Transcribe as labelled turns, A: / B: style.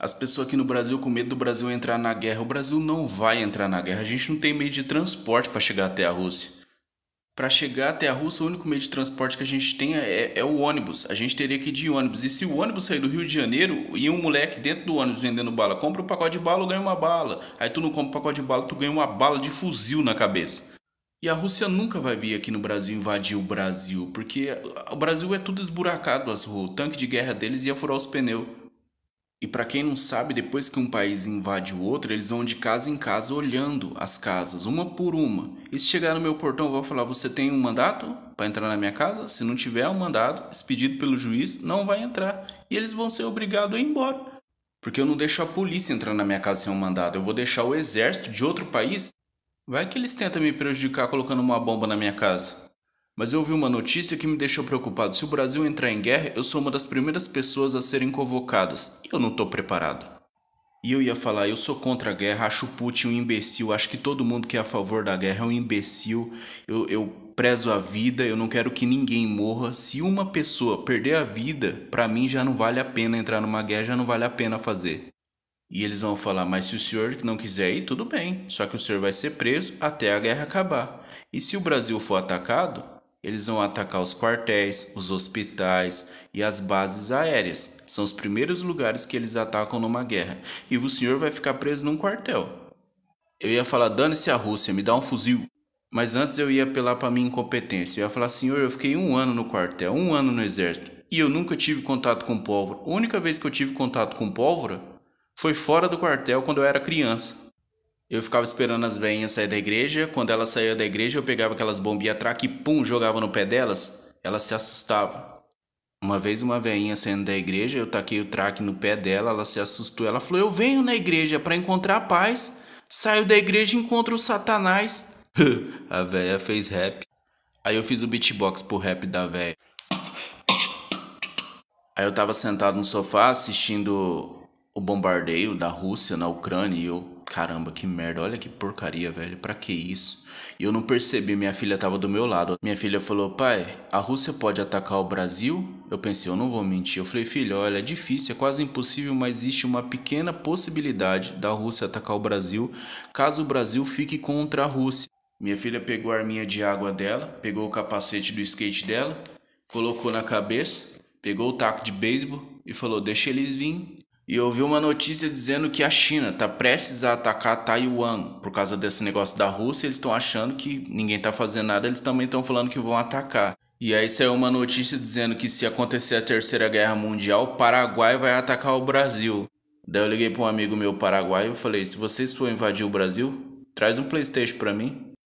A: As pessoas aqui no Brasil com medo do Brasil entrar na guerra. O Brasil não vai entrar na guerra. A gente não tem meio de transporte para chegar até a Rússia. Para chegar até a Rússia, o único meio de transporte que a gente tem é, é, é, o ônibus. A gente teria que ir de ônibus. E se o ônibus sair do Rio de Janeiro e um moleque dentro do ônibus vendendo bala, compra um pacote de bala, ganha uma bala. Aí tu não compra um pacote de bala, tu ganha uma bala de fuzil na cabeça. E a Rússia nunca vai vir aqui no Brasil invadir o Brasil, porque o Brasil é tudo esburacado, as ruas. O tanque de guerra deles ia furar os pneus. E para quem não sabe, depois que um país invade o outro, eles vão de casa em casa olhando as casas, uma por uma. E se chegar no meu portão, eu vou falar: "Você tem um mandato para entrar na minha casa?" Se não tiver um mandato expedido pelo juiz, não vai entrar. E eles vão ser obrigados a ir embora. Porque eu não deixo a polícia entrar na minha casa sem um mandado. Eu vou deixar o exército de outro país. Vai que eles tentam me prejudicar colocando uma bomba na minha casa. Mas eu ouvi uma notícia que me deixou preocupado. Se o Brasil entrar em guerra, eu sou uma das primeiras pessoas a serem convocadas. E eu não estou preparado. E eu ia falar, eu sou contra a guerra, acho o Putin um imbecil, acho que todo mundo que é a favor da guerra é um imbecil. Eu, eu prezo a vida, eu não quero que ninguém morra. Se uma pessoa perder a vida, para mim já não vale a pena entrar numa guerra, já não vale a pena fazer. E eles vão falar, mas se o senhor não quiser ir, tudo bem, só que o senhor vai ser preso até a guerra acabar. E se o Brasil for atacado, eles vão atacar os quartéis, os hospitais e as bases aéreas. São os primeiros lugares que eles atacam numa guerra. E o senhor vai ficar preso num quartel. Eu ia falar: dane-se a Rússia, me dá um fuzil. Mas antes eu ia apelar para minha incompetência. Eu ia falar: senhor, eu fiquei um ano no quartel, um ano no exército. E eu nunca tive contato com pólvora. A única vez que eu tive contato com pólvora foi fora do quartel quando eu era criança. Eu ficava esperando as veinhas sair da igreja. Quando elas saíam da igreja, eu pegava aquelas bombinhas traque e pum, jogava no pé delas. Elas se assustavam. Uma vez uma veinha saindo da igreja, eu taquei o traque no pé dela, ela se assustou. Ela falou: "Eu venho na igreja para encontrar a paz. Saio da igreja e encontro o Satanás." a véia fez rap. Aí eu fiz o beatbox pro rap da véia. Aí eu tava sentado no sofá assistindo o bombardeio da Rússia na Ucrânia e eu caramba, que merda, olha que porcaria, velho, pra que isso? E eu não percebi, minha filha tava do meu lado. Minha filha falou, pai, a Rússia pode atacar o Brasil? Eu pensei, eu não vou mentir. Eu falei, filha, olha, é difícil, é quase impossível, mas existe uma pequena possibilidade da Rússia atacar o Brasil caso o Brasil fique contra a Rússia. Minha filha pegou a arminha de água dela, pegou o capacete do skate dela, colocou na cabeça, pegou o taco de beisebol e falou: Deixa eles virem e eu vi uma notícia dizendo que a China está prestes a atacar Taiwan por causa desse negócio da Rússia. Eles estão achando que ninguém está fazendo nada, eles também estão falando que vão atacar. E aí saiu uma notícia dizendo que se acontecer a Terceira Guerra Mundial, o Paraguai vai atacar o Brasil. Daí eu liguei para um amigo meu paraguaio e falei: se vocês forem invadir o Brasil, traz um PlayStation para mim.